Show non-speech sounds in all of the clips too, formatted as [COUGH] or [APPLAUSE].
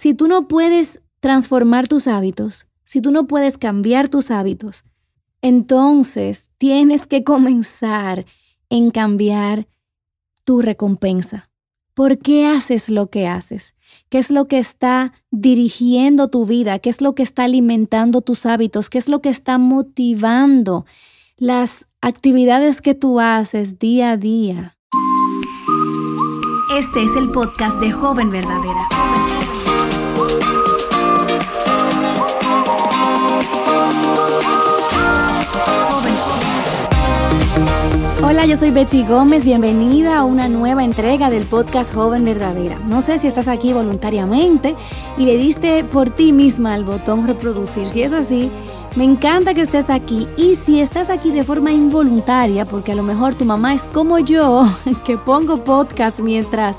Si tú no puedes transformar tus hábitos, si tú no puedes cambiar tus hábitos, entonces tienes que comenzar en cambiar tu recompensa. ¿Por qué haces lo que haces? ¿Qué es lo que está dirigiendo tu vida? ¿Qué es lo que está alimentando tus hábitos? ¿Qué es lo que está motivando las actividades que tú haces día a día? Este es el podcast de Joven Verdadera. Hola, yo soy Betsy Gómez, bienvenida a una nueva entrega del podcast Joven Verdadera. No sé si estás aquí voluntariamente y le diste por ti misma al botón reproducir. Si es así, me encanta que estés aquí y si estás aquí de forma involuntaria, porque a lo mejor tu mamá es como yo, [LAUGHS] que pongo podcast mientras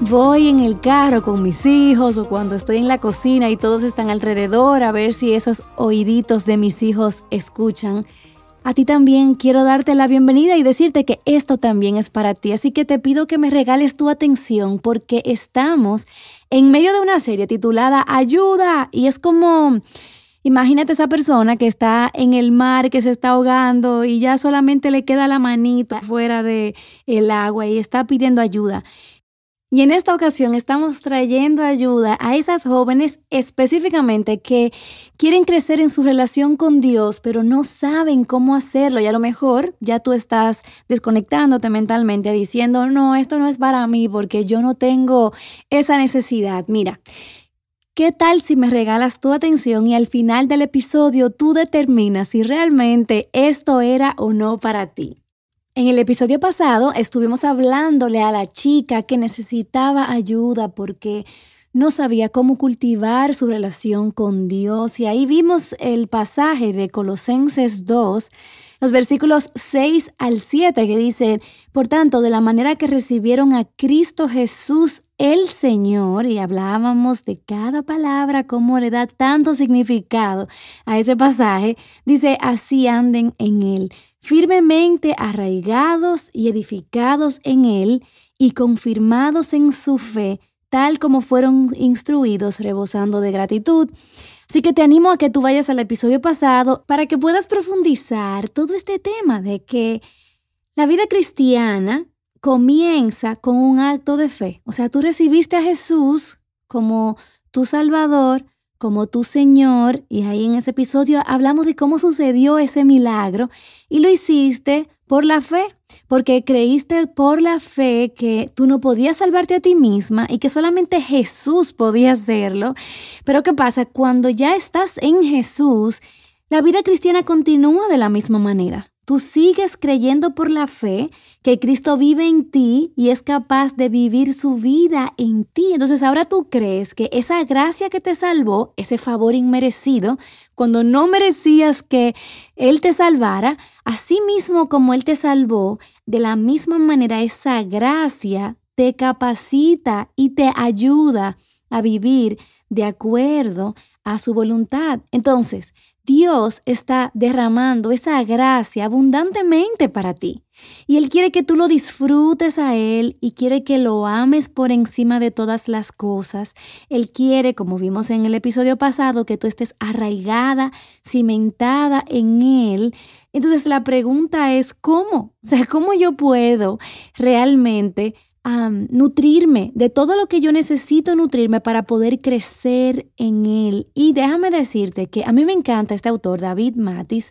voy en el carro con mis hijos o cuando estoy en la cocina y todos están alrededor a ver si esos oíditos de mis hijos escuchan a ti también quiero darte la bienvenida y decirte que esto también es para ti, así que te pido que me regales tu atención porque estamos en medio de una serie titulada Ayuda y es como... Imagínate esa persona que está en el mar, que se está ahogando y ya solamente le queda la manita fuera del el agua y está pidiendo ayuda. Y en esta ocasión estamos trayendo ayuda a esas jóvenes específicamente que quieren crecer en su relación con Dios, pero no saben cómo hacerlo. Y a lo mejor ya tú estás desconectándote mentalmente diciendo, no, esto no es para mí porque yo no tengo esa necesidad. Mira. ¿Qué tal si me regalas tu atención y al final del episodio tú determinas si realmente esto era o no para ti? En el episodio pasado estuvimos hablándole a la chica que necesitaba ayuda porque no sabía cómo cultivar su relación con Dios y ahí vimos el pasaje de Colosenses 2, los versículos 6 al 7 que dicen, por tanto, de la manera que recibieron a Cristo Jesús, el Señor, y hablábamos de cada palabra, cómo le da tanto significado a ese pasaje, dice, así anden en Él, firmemente arraigados y edificados en Él y confirmados en su fe, tal como fueron instruidos, rebosando de gratitud. Así que te animo a que tú vayas al episodio pasado para que puedas profundizar todo este tema de que la vida cristiana comienza con un acto de fe. O sea, tú recibiste a Jesús como tu Salvador, como tu Señor, y ahí en ese episodio hablamos de cómo sucedió ese milagro, y lo hiciste por la fe, porque creíste por la fe que tú no podías salvarte a ti misma y que solamente Jesús podía hacerlo. Pero ¿qué pasa? Cuando ya estás en Jesús, la vida cristiana continúa de la misma manera. Tú sigues creyendo por la fe que Cristo vive en ti y es capaz de vivir su vida en ti. Entonces ahora tú crees que esa gracia que te salvó, ese favor inmerecido, cuando no merecías que Él te salvara, así mismo como Él te salvó, de la misma manera esa gracia te capacita y te ayuda a vivir de acuerdo a su voluntad. Entonces, Dios está derramando esa gracia abundantemente para ti. Y Él quiere que tú lo disfrutes a Él y quiere que lo ames por encima de todas las cosas. Él quiere, como vimos en el episodio pasado, que tú estés arraigada, cimentada en Él. Entonces la pregunta es, ¿cómo? O sea, ¿cómo yo puedo realmente nutrirme de todo lo que yo necesito nutrirme para poder crecer en él. Y déjame decirte que a mí me encanta este autor, David Matis.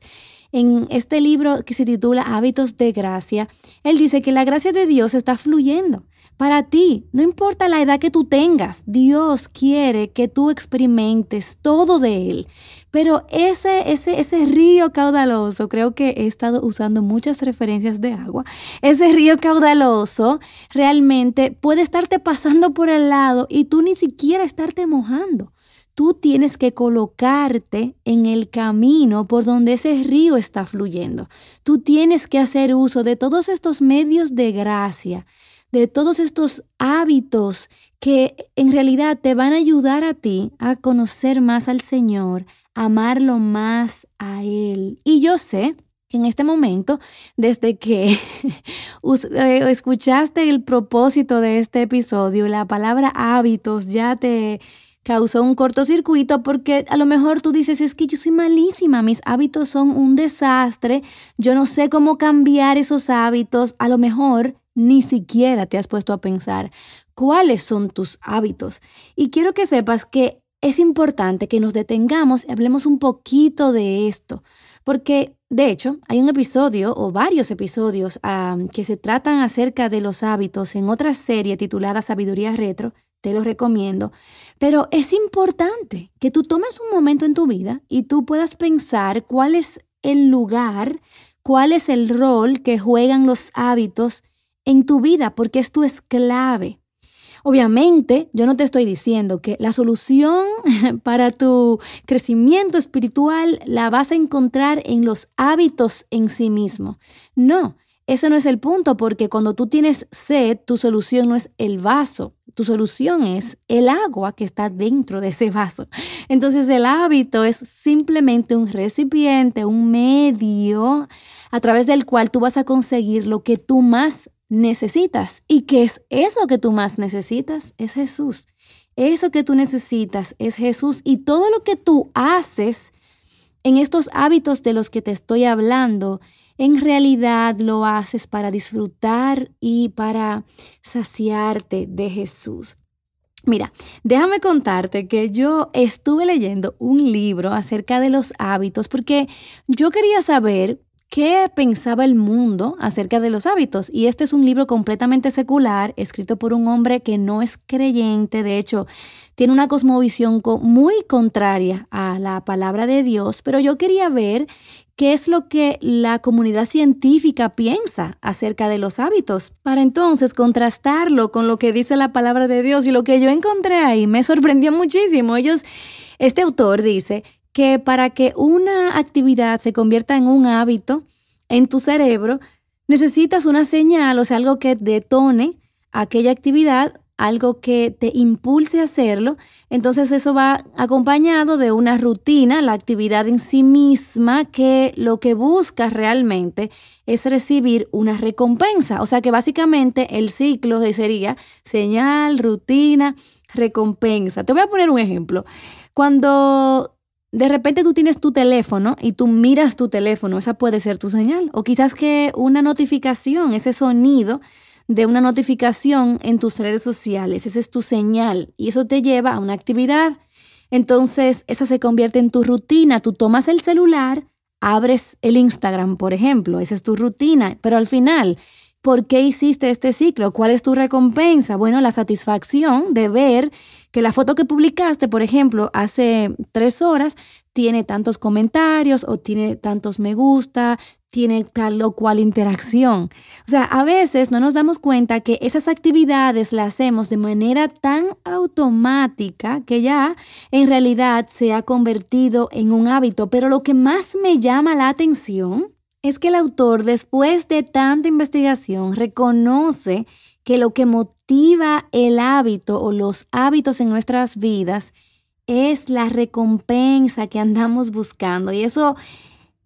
En este libro que se titula Hábitos de Gracia, él dice que la gracia de Dios está fluyendo para ti. No importa la edad que tú tengas, Dios quiere que tú experimentes todo de Él. Pero ese, ese, río caudaloso, creo que he estado usando muchas referencias de agua, ese río caudaloso realmente puede estarte pasando por el lado y tú ni siquiera estarte mojando. Tú tienes que colocarte en el camino por donde ese río está fluyendo. Tú tienes que hacer uso de todos estos medios de gracia, de todos estos hábitos que en realidad te van a ayudar a ti a conocer más al Señor, amarlo más a Él. Y yo sé que en este momento, desde que [LAUGHS] eh, escuchaste el propósito de este episodio, la palabra hábitos ya te causó un cortocircuito porque a lo mejor tú dices, es que yo soy malísima, mis hábitos son un desastre, yo no sé cómo cambiar esos hábitos, a lo mejor ni siquiera te has puesto a pensar cuáles son tus hábitos. Y quiero que sepas que es importante que nos detengamos y hablemos un poquito de esto, porque de hecho hay un episodio o varios episodios que se tratan acerca de los hábitos en otra serie titulada Sabiduría Retro, te los recomiendo, pero es importante que tú tomes un momento en tu vida y tú puedas pensar cuál es el lugar, cuál es el rol que juegan los hábitos en tu vida, porque esto es clave. Obviamente, yo no te estoy diciendo que la solución [LAUGHS] para tu crecimiento espiritual la vas a encontrar en los hábitos en sí mismo. No, eso no es el punto porque cuando tú tienes sed, tu solución no es el vaso, tu solución es el agua que está dentro de ese vaso. Entonces el hábito es simplemente un recipiente, un medio a través del cual tú vas a conseguir lo que tú más necesitas. ¿Y qué es eso que tú más necesitas? Es Jesús. Eso que tú necesitas es Jesús. Y todo lo que tú haces en estos hábitos de los que te estoy hablando, en realidad lo haces para disfrutar y para saciarte de Jesús. Mira, déjame contarte que yo estuve leyendo un libro acerca de los hábitos porque yo quería saber ¿Qué pensaba el mundo acerca de los hábitos? Y este es un libro completamente secular, escrito por un hombre que no es creyente, de hecho, tiene una cosmovisión muy contraria a la palabra de Dios, pero yo quería ver qué es lo que la comunidad científica piensa acerca de los hábitos, para entonces contrastarlo con lo que dice la palabra de Dios. Y lo que yo encontré ahí me sorprendió muchísimo. Ellos, este autor dice que para que una actividad se convierta en un hábito en tu cerebro, necesitas una señal, o sea, algo que detone aquella actividad, algo que te impulse a hacerlo. Entonces eso va acompañado de una rutina, la actividad en sí misma, que lo que buscas realmente es recibir una recompensa. O sea que básicamente el ciclo sería señal, rutina, recompensa. Te voy a poner un ejemplo. Cuando de repente tú tienes tu teléfono y tú miras tu teléfono, esa puede ser tu señal. O quizás que una notificación, ese sonido de una notificación en tus redes sociales, esa es tu señal y eso te lleva a una actividad. Entonces, esa se convierte en tu rutina. Tú tomas el celular, abres el Instagram, por ejemplo, esa es tu rutina, pero al final ¿Por qué hiciste este ciclo? ¿Cuál es tu recompensa? Bueno, la satisfacción de ver que la foto que publicaste, por ejemplo, hace tres horas, tiene tantos comentarios o tiene tantos me gusta, tiene tal o cual interacción. O sea, a veces no nos damos cuenta que esas actividades las hacemos de manera tan automática que ya en realidad se ha convertido en un hábito. Pero lo que más me llama la atención es que el autor, después de tanta investigación, reconoce que lo que motiva el hábito o los hábitos en nuestras vidas es la recompensa que andamos buscando. Y eso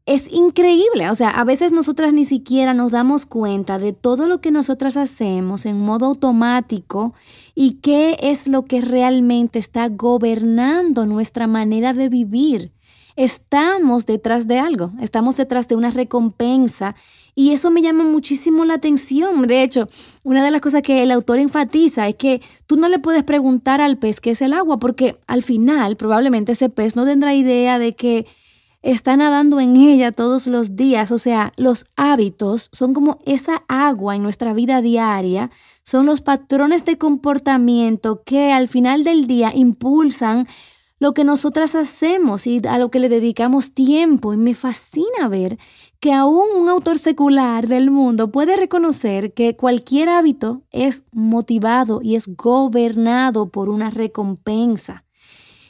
es increíble. O sea, a veces nosotras ni siquiera nos damos cuenta de todo lo que nosotras hacemos en modo automático y qué es lo que realmente está gobernando nuestra manera de vivir estamos detrás de algo, estamos detrás de una recompensa y eso me llama muchísimo la atención. De hecho, una de las cosas que el autor enfatiza es que tú no le puedes preguntar al pez qué es el agua porque al final probablemente ese pez no tendrá idea de que está nadando en ella todos los días. O sea, los hábitos son como esa agua en nuestra vida diaria, son los patrones de comportamiento que al final del día impulsan lo que nosotras hacemos y a lo que le dedicamos tiempo. Y me fascina ver que aún un autor secular del mundo puede reconocer que cualquier hábito es motivado y es gobernado por una recompensa.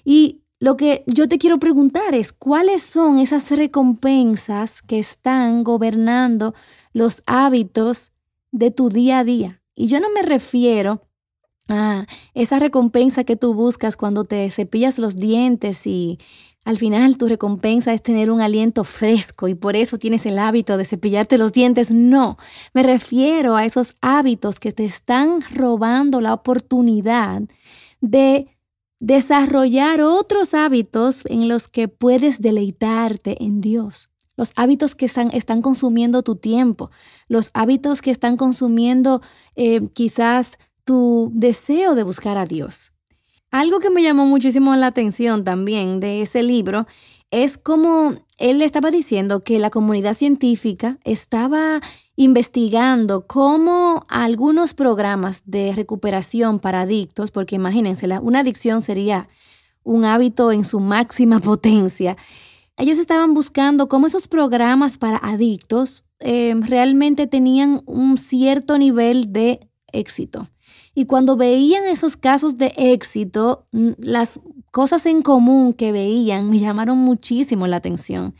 Y lo que yo te quiero preguntar es, ¿cuáles son esas recompensas que están gobernando los hábitos de tu día a día? Y yo no me refiero Ah, esa recompensa que tú buscas cuando te cepillas los dientes y al final tu recompensa es tener un aliento fresco y por eso tienes el hábito de cepillarte los dientes. No, me refiero a esos hábitos que te están robando la oportunidad de desarrollar otros hábitos en los que puedes deleitarte en Dios. Los hábitos que están, consumiendo tu tiempo, los hábitos que están consumiendo eh, quizás deseo de buscar a Dios. Algo que me llamó muchísimo la atención también de ese libro es como él estaba diciendo que la comunidad científica estaba investigando cómo algunos programas de recuperación para adictos, porque imagínense, una adicción sería un hábito en su máxima [LAUGHS] potencia. Ellos estaban buscando cómo esos programas para adictos eh, realmente tenían un cierto nivel de éxito. Y cuando veían esos casos de éxito, las cosas en común que veían me llamaron muchísimo la atención.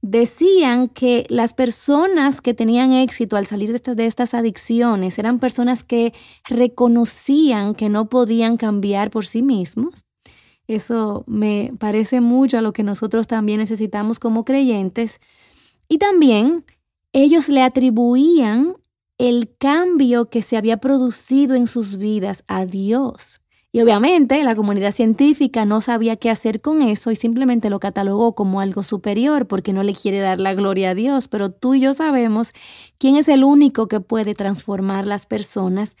Decían que las personas que tenían éxito al salir de estas, de estas adicciones eran personas que reconocían que no podían cambiar por sí mismos, eso me parece mucho a lo que nosotros también necesitamos como creyentes. Y también ellos le atribuían el cambio que se había producido en sus vidas a Dios. Y obviamente la comunidad científica no sabía qué hacer con eso y simplemente lo catalogó como algo superior porque no le quiere dar la gloria a Dios. Pero tú y yo sabemos quién es el único que puede transformar las personas.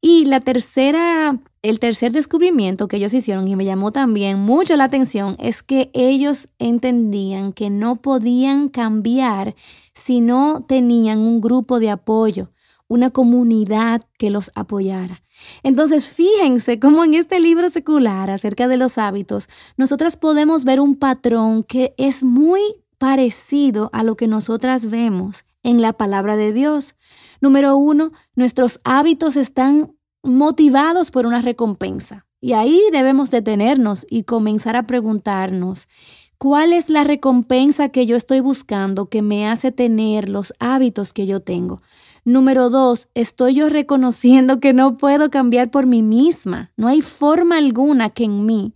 Y la tercera, el tercer descubrimiento que ellos hicieron y me llamó también mucho la atención es que ellos entendían que no podían cambiar si no tenían un grupo de apoyo una comunidad que los apoyara. Entonces, fíjense cómo en este libro secular acerca de los hábitos, nosotras podemos ver un patrón que es muy parecido a lo que nosotras vemos en la palabra de Dios. Número uno, nuestros hábitos están motivados por una recompensa. Y ahí debemos detenernos y comenzar a preguntarnos, ¿cuál es la recompensa que yo estoy buscando que me hace tener los hábitos que yo tengo? Número dos, estoy yo reconociendo que no puedo cambiar por mí misma. No hay forma alguna que en mí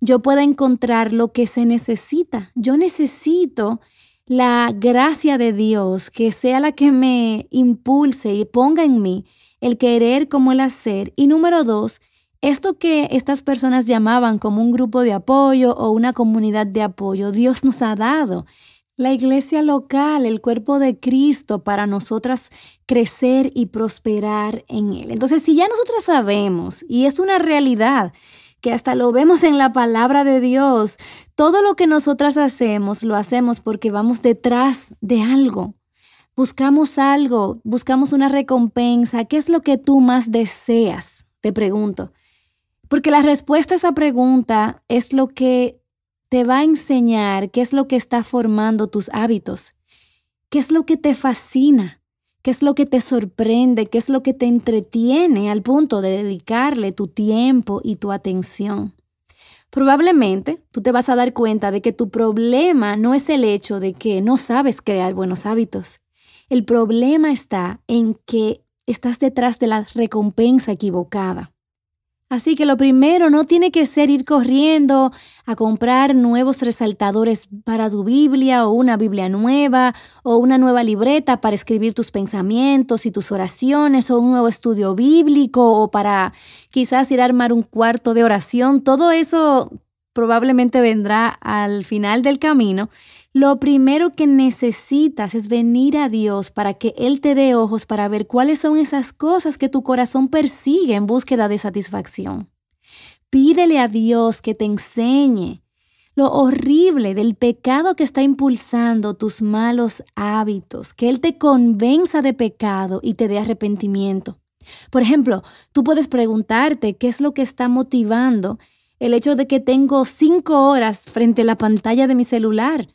yo pueda encontrar lo que se necesita. Yo necesito la gracia de Dios que sea la que me impulse y ponga en mí el querer como el hacer. Y número dos, esto que estas personas llamaban como un grupo de apoyo o una comunidad de apoyo, Dios nos ha dado. La iglesia local, el cuerpo de Cristo para nosotras crecer y prosperar en Él. Entonces, si ya nosotras sabemos, y es una realidad, que hasta lo vemos en la palabra de Dios, todo lo que nosotras hacemos, lo hacemos porque vamos detrás de algo. Buscamos algo, buscamos una recompensa. ¿Qué es lo que tú más deseas? Te pregunto. Porque la respuesta a esa pregunta es lo que te va a enseñar qué es lo que está formando tus hábitos, qué es lo que te fascina, qué es lo que te sorprende, qué es lo que te entretiene al punto de dedicarle tu tiempo y tu atención. Probablemente tú te vas a dar cuenta de que tu problema no es el hecho de que no sabes crear buenos hábitos. El problema está en que estás detrás de la recompensa equivocada. Así que lo primero no tiene que ser ir corriendo a comprar nuevos resaltadores para tu Biblia o una Biblia nueva o una nueva libreta para escribir tus pensamientos y tus oraciones o un nuevo estudio bíblico o para quizás ir a armar un cuarto de oración. Todo eso probablemente vendrá al final del camino, lo primero que necesitas es venir a Dios para que Él te dé ojos para ver cuáles son esas cosas que tu corazón persigue en búsqueda de satisfacción. Pídele a Dios que te enseñe lo horrible del pecado que está impulsando tus malos hábitos, que Él te convenza de pecado y te dé arrepentimiento. Por ejemplo, tú puedes preguntarte qué es lo que está motivando el hecho de que tengo cinco horas frente a la pantalla de mi celular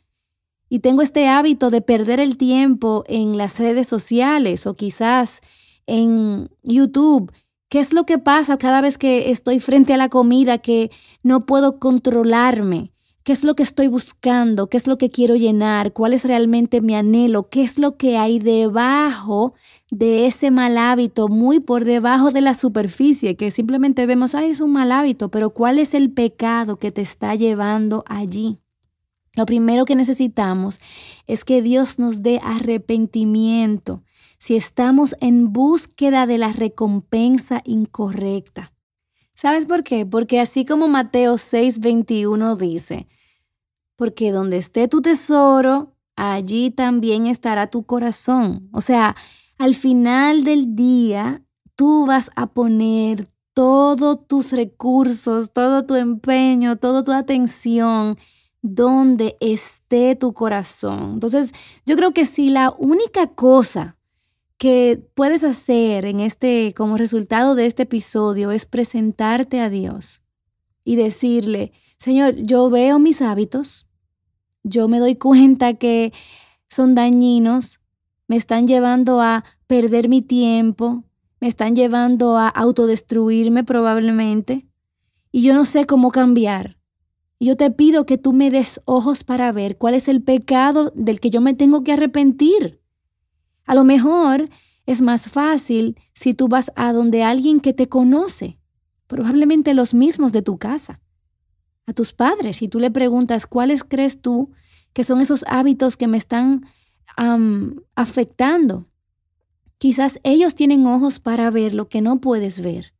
y tengo este hábito de perder el tiempo en las redes sociales o quizás en YouTube. ¿Qué es lo que pasa cada vez que estoy frente a la comida que no puedo controlarme? ¿Qué es lo que estoy buscando? ¿Qué es lo que quiero llenar? ¿Cuál es realmente mi anhelo? ¿Qué es lo que hay debajo de ese mal hábito muy por debajo de la superficie, que simplemente vemos, ay, es un mal hábito, pero ¿cuál es el pecado que te está llevando allí? Lo primero que necesitamos es que Dios nos dé arrepentimiento si estamos en búsqueda de la recompensa incorrecta. ¿Sabes por qué? Porque así como Mateo 6:21 dice, porque donde esté tu tesoro, allí también estará tu corazón. O sea, al final del día, tú vas a poner todos tus recursos, todo tu empeño, toda tu atención donde esté tu corazón. Entonces, yo creo que si la única cosa que puedes hacer en este como resultado de este episodio es presentarte a Dios y decirle, "Señor, yo veo mis hábitos. Yo me doy cuenta que son dañinos, me están llevando a perder mi tiempo, me están llevando a autodestruirme probablemente, y yo no sé cómo cambiar. Yo te pido que tú me des ojos para ver cuál es el pecado del que yo me tengo que arrepentir. A lo mejor es más fácil si tú vas a donde alguien que te conoce, probablemente los mismos de tu casa, a tus padres, y tú le preguntas cuáles crees tú que son esos hábitos que me están afectando. Quizás ellos tienen ojos para ver lo que no puedes ver.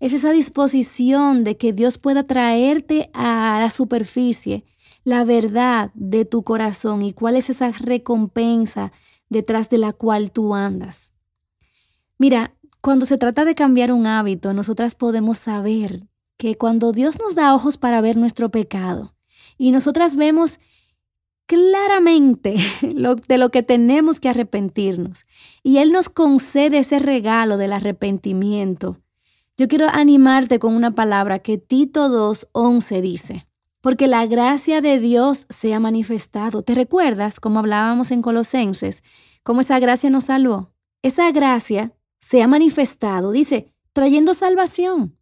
Es esa disposición de que Dios pueda traerte a la superficie la verdad de tu corazón y cuál es esa recompensa detrás de la cual tú andas. Mira, cuando se trata de cambiar un hábito, nosotras podemos saber que cuando Dios nos da ojos para ver nuestro pecado y nosotras vemos claramente [LAUGHS] de lo que tenemos que arrepentirnos. Y Él nos concede ese regalo del arrepentimiento. Yo quiero animarte con una palabra que Tito 2.11 dice, porque la gracia de Dios se ha manifestado. ¿Te recuerdas, cómo hablábamos en Colosenses, cómo esa gracia nos salvó? Esa gracia se ha manifestado, dice, trayendo salvación.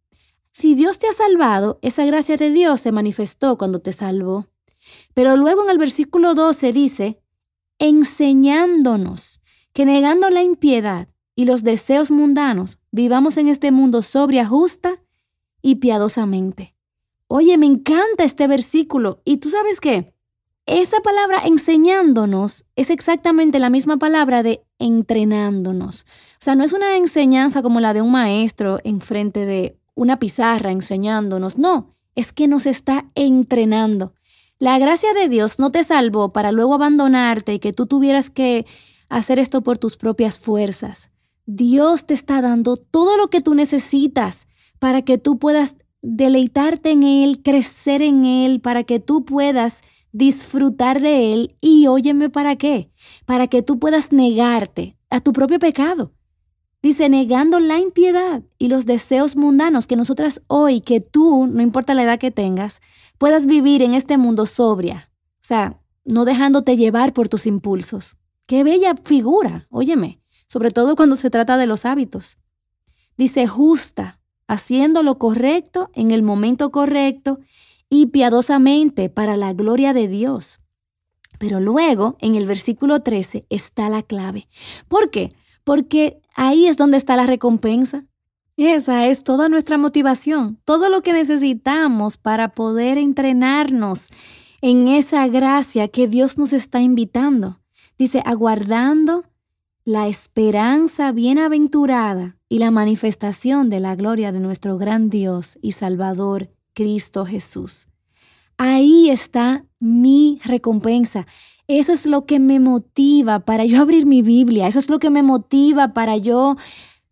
Si Dios te ha salvado, esa gracia de Dios se manifestó cuando te salvó. Pero luego en el versículo 12 dice, enseñándonos que negando la impiedad y los deseos mundanos, vivamos en este mundo sobria, justa y piadosamente. Oye, me encanta este versículo. ¿Y tú sabes qué? Esa palabra enseñándonos es exactamente la misma palabra de entrenándonos. O sea, no es una enseñanza como la de un maestro enfrente de una pizarra enseñándonos. No, es que nos está entrenando. La gracia de Dios no te salvó para luego abandonarte y que tú tuvieras que hacer esto por tus propias fuerzas. Dios te está dando todo lo que tú necesitas para que tú puedas deleitarte en Él, crecer en Él, para que tú puedas disfrutar de Él. Y óyeme, ¿para qué? Para que tú puedas negarte a tu propio pecado. Dice, negando la impiedad y los deseos mundanos, que nosotras hoy, que tú, no importa la edad que tengas, puedas vivir en este mundo sobria. O sea, no dejándote llevar por tus impulsos. Qué bella figura, óyeme, sobre todo cuando se trata de los hábitos. Dice, justa, haciendo lo correcto en el momento correcto y piadosamente para la gloria de Dios. Pero luego, en el versículo 13, está la clave. ¿Por qué? Porque Ahí es donde está la recompensa. Esa es toda nuestra motivación, todo lo que necesitamos para poder entrenarnos en esa gracia que Dios nos está invitando. Dice, aguardando la esperanza bienaventurada y la manifestación de la gloria de nuestro gran Dios y Salvador, Cristo Jesús. Ahí está mi recompensa. Eso es lo que me motiva para yo abrir mi Biblia, eso es lo que me motiva para yo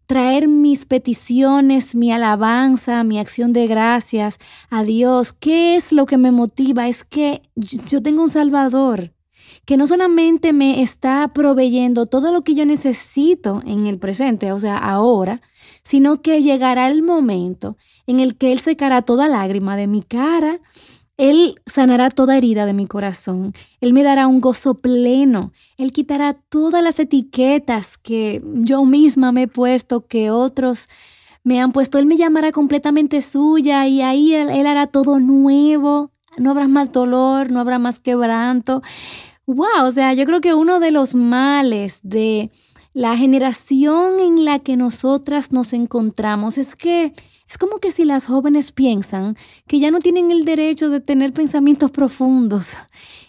traer mis peticiones, mi alabanza, mi acción de gracias a Dios. ¿Qué es lo que me motiva? Es que yo tengo un Salvador que no solamente me está proveyendo todo lo que yo necesito en el presente, o sea, ahora, sino que llegará el momento en el que Él secará toda lágrima de mi cara él sanará toda herida de mi corazón. Él me dará un gozo pleno. Él quitará todas las etiquetas que yo misma me he puesto, que otros me han puesto. Él me llamará completamente suya y ahí él, hará todo nuevo. No habrá más dolor, no habrá más quebranto. ¡Wow! O sea, yo creo que uno de los males de la generación en la que nosotras nos encontramos es que es como que si las jóvenes piensan que ya no tienen el derecho de tener pensamientos profundos.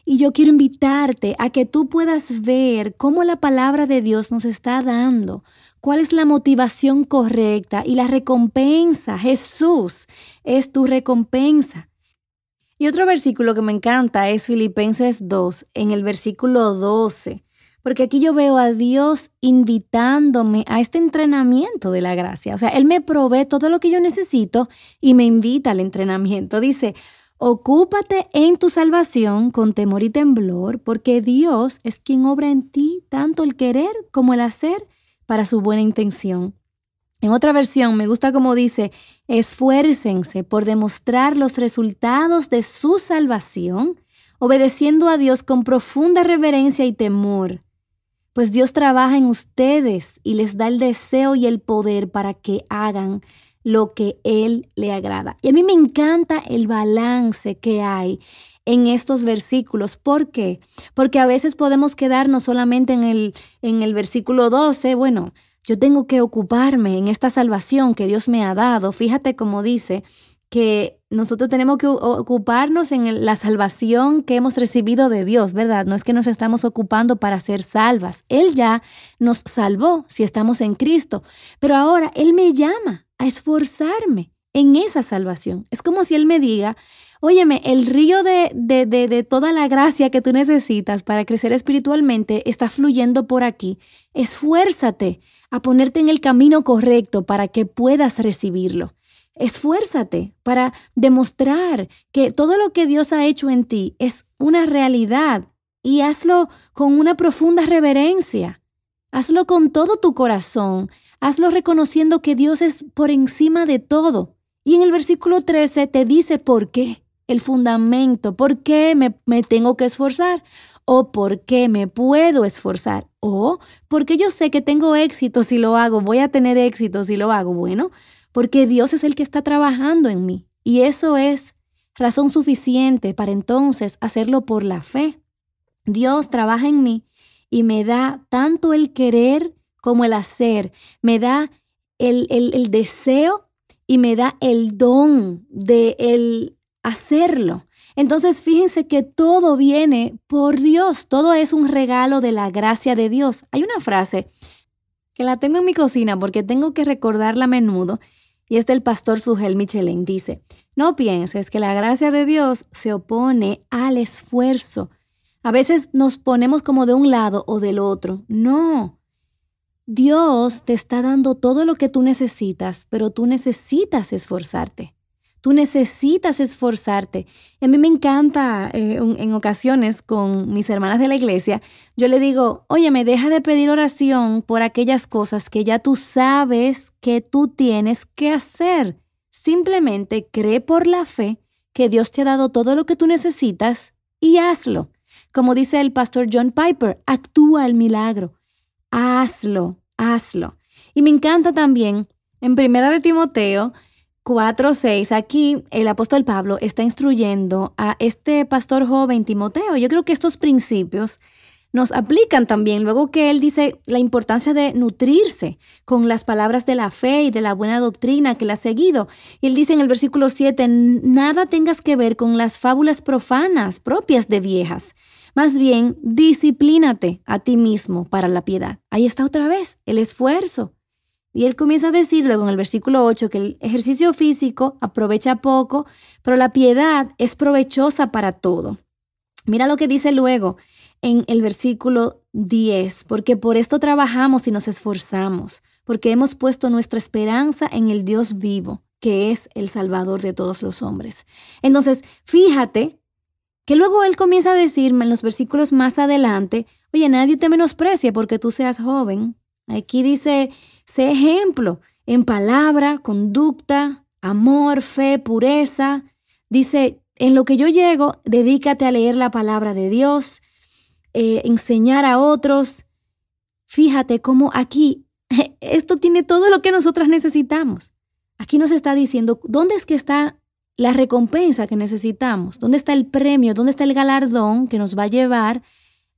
Y yo quiero invitarte a que tú puedas ver cómo la palabra de Dios nos está dando, cuál es la motivación correcta y la recompensa. Jesús es tu recompensa. Y otro versículo que me encanta es Filipenses 2, en el versículo 12. Porque aquí yo veo a Dios invitándome a este entrenamiento de la gracia. O sea, Él me provee todo lo que yo necesito y me invita al entrenamiento. Dice, ocúpate en tu salvación con temor y temblor, porque Dios es quien obra en ti tanto el querer como el hacer para su buena intención. En otra versión, me gusta como dice, esfuércense por demostrar los resultados de su salvación, obedeciendo a Dios con profunda reverencia y temor pues Dios trabaja en ustedes y les da el deseo y el poder para que hagan lo que Él le agrada. Y a mí me encanta el balance que hay en estos versículos. ¿Por qué? Porque a veces podemos quedarnos solamente en el, en el versículo 12, bueno, yo tengo que ocuparme en esta salvación que Dios me ha dado. Fíjate cómo dice, que nosotros tenemos que ocuparnos en la salvación que hemos recibido de Dios, ¿verdad? No es que nos estamos ocupando para ser salvas. Él ya nos salvó si estamos en Cristo, pero ahora Él me llama a esforzarme en esa salvación. Es como si Él me diga, óyeme, el río de toda la gracia que tú necesitas para crecer espiritualmente está fluyendo por aquí. Esfuérzate a ponerte en el camino correcto para que puedas recibirlo. Esfuérzate para demostrar que todo lo que Dios ha hecho en ti es una realidad y hazlo con una profunda reverencia. Hazlo con todo tu corazón. Hazlo reconociendo que Dios es por encima de todo. Y en el versículo 13 te dice por qué, el fundamento, por qué me, tengo que esforzar o por qué me puedo esforzar o porque yo sé que tengo éxito si lo hago, voy a tener éxito si lo hago. Bueno, porque Dios es el que está trabajando en mí. Y eso es razón suficiente para entonces hacerlo por la fe. Dios trabaja en mí y me da tanto el querer como el hacer, me da el, deseo y me da el don de el hacerlo. Entonces fíjense que todo viene por Dios, todo es un regalo de la gracia de Dios. Hay una frase que la tengo en mi cocina porque tengo que recordarla a menudo y este el pastor Sujel Michelin dice, no pienses que la gracia de Dios se opone al esfuerzo. A veces nos ponemos como de un lado o del otro. No. Dios te está dando todo lo que tú necesitas, pero tú necesitas esforzarte. Tú necesitas esforzarte. A mí me encanta eh, en ocasiones con mis hermanas de la iglesia, yo le digo, oye, me deja de pedir oración por aquellas cosas que ya tú sabes que tú tienes que hacer. Simplemente cree por la fe que Dios te ha dado todo lo que tú necesitas y hazlo. Como dice el pastor John Piper, actúa el milagro. Hazlo, hazlo. Y me encanta también en Primera de Timoteo 4.6, aquí el apóstol Pablo está instruyendo a este pastor joven Timoteo. Yo creo que estos principios nos aplican también. Luego que él dice la importancia de nutrirse con las palabras de la fe y de la buena doctrina que le ha seguido. Y él dice en el versículo 7, nada tengas que ver con las fábulas profanas propias de viejas. Más bien, disciplínate a ti mismo para la piedad. Ahí está otra vez el esfuerzo y él comienza a decir luego en el versículo 8 que el ejercicio físico aprovecha poco, pero la piedad es provechosa para todo. Mira lo que dice luego en el versículo 10, porque por esto trabajamos y nos esforzamos, porque hemos puesto nuestra esperanza en el Dios vivo, que es el Salvador de todos los hombres. Entonces, fíjate que luego él comienza a decirme en los versículos más adelante, oye, nadie te menosprecia porque tú seas joven, Aquí dice, se ejemplo en palabra, conducta, amor, fe, pureza. Dice, en lo que yo llego, dedícate a leer la palabra de Dios, eh, enseñar a otros. Fíjate cómo aquí, [LAUGHS] esto tiene todo lo que nosotras necesitamos. Aquí nos está diciendo, ¿dónde es que está la recompensa que necesitamos? ¿Dónde está el premio? ¿Dónde está el galardón que nos va a llevar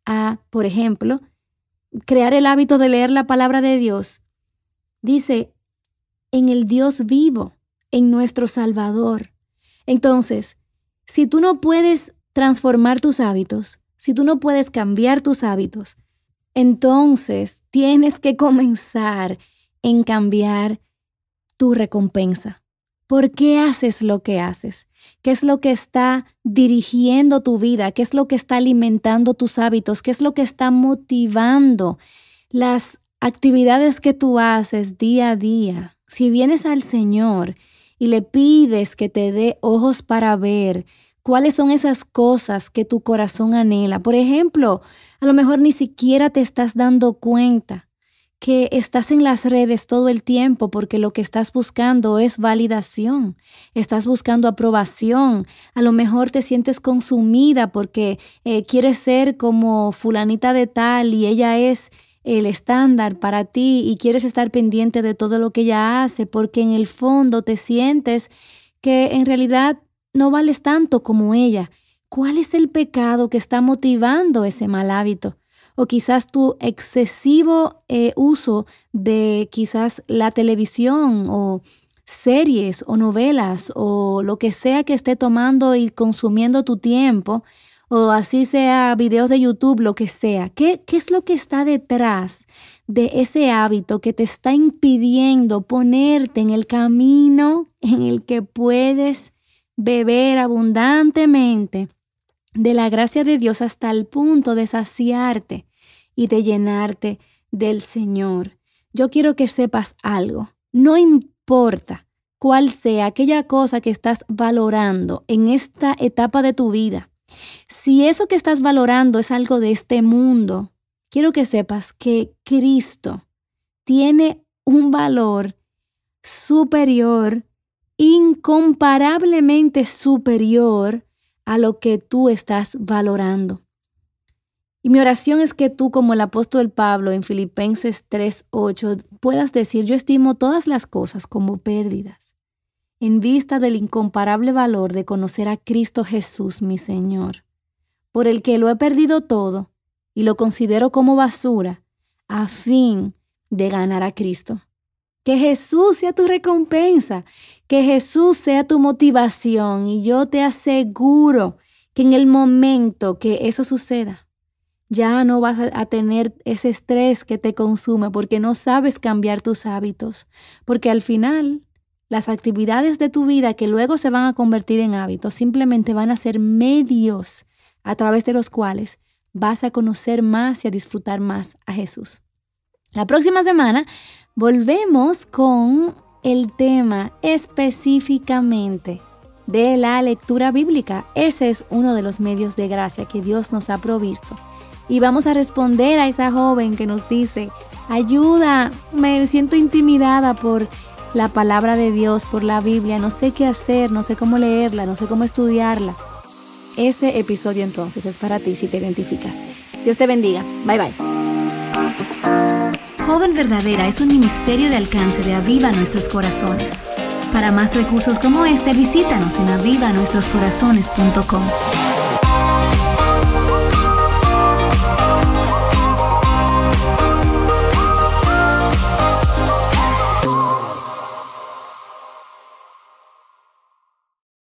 a, por ejemplo, crear el hábito de leer la palabra de Dios, dice, en el Dios vivo, en nuestro Salvador. Entonces, si tú no puedes transformar tus hábitos, si tú no puedes cambiar tus hábitos, entonces tienes que comenzar en cambiar tu recompensa. ¿Por qué haces lo que haces? ¿Qué es lo que está dirigiendo tu vida? ¿Qué es lo que está alimentando tus hábitos? ¿Qué es lo que está motivando las actividades que tú haces día a día? Si vienes al Señor y le pides que te dé ojos para ver, cuáles son esas cosas que tu corazón anhela. Por ejemplo, a lo mejor ni siquiera te estás dando cuenta que estás en las redes todo el tiempo porque lo que estás buscando es validación, estás buscando aprobación, a lo mejor te sientes consumida porque eh, quieres ser como fulanita de tal y ella es el estándar para ti y quieres estar pendiente de todo lo que ella hace porque en el fondo te sientes que en realidad no vales tanto como ella. ¿Cuál es el pecado que está motivando ese mal hábito? o quizás tu excesivo eh, uso de quizás la televisión o series o novelas o lo que sea que esté tomando y consumiendo tu tiempo, o así sea videos de YouTube, lo que sea. ¿Qué, ¿Qué, es lo que está detrás de ese hábito que te está impidiendo ponerte en el camino en el que puedes beber abundantemente de la gracia de Dios hasta el punto de saciarte y de llenarte del Señor. Yo quiero que sepas algo. No importa cuál sea aquella cosa que estás valorando en esta etapa de tu vida. Si eso que estás valorando es algo de este mundo, quiero que sepas que Cristo tiene un valor superior, incomparablemente superior a lo que tú estás valorando. Y mi oración es que tú, como el apóstol Pablo en Filipenses 3:8, puedas decir, yo estimo todas las cosas como pérdidas, en vista del incomparable valor de conocer a Cristo Jesús, mi Señor, por el que lo he perdido todo y lo considero como basura, a fin de ganar a Cristo que Jesús sea tu recompensa, que Jesús sea tu motivación. Y yo te aseguro que en el momento que eso suceda, ya no vas a tener ese estrés que te consume porque no sabes cambiar tus hábitos. Porque al final, las actividades de tu vida que luego se van a convertir en hábitos simplemente van a ser medios a través de los cuales vas a conocer más y a disfrutar más a Jesús. La próxima semana volvemos con el tema específicamente de la lectura bíblica. Ese es uno de los medios de gracia que Dios nos ha provisto. Y vamos a responder a esa joven que nos dice, ayuda, me siento intimidada por la palabra de Dios, por la Biblia, no sé qué hacer, no sé cómo leerla, no sé cómo estudiarla. Ese episodio entonces es para ti si te identificas. Dios te bendiga. Bye bye. Joven Verdadera es un ministerio de alcance de Aviva Nuestros Corazones. Para más recursos como este, visítanos en avivanuestroscorazones.com.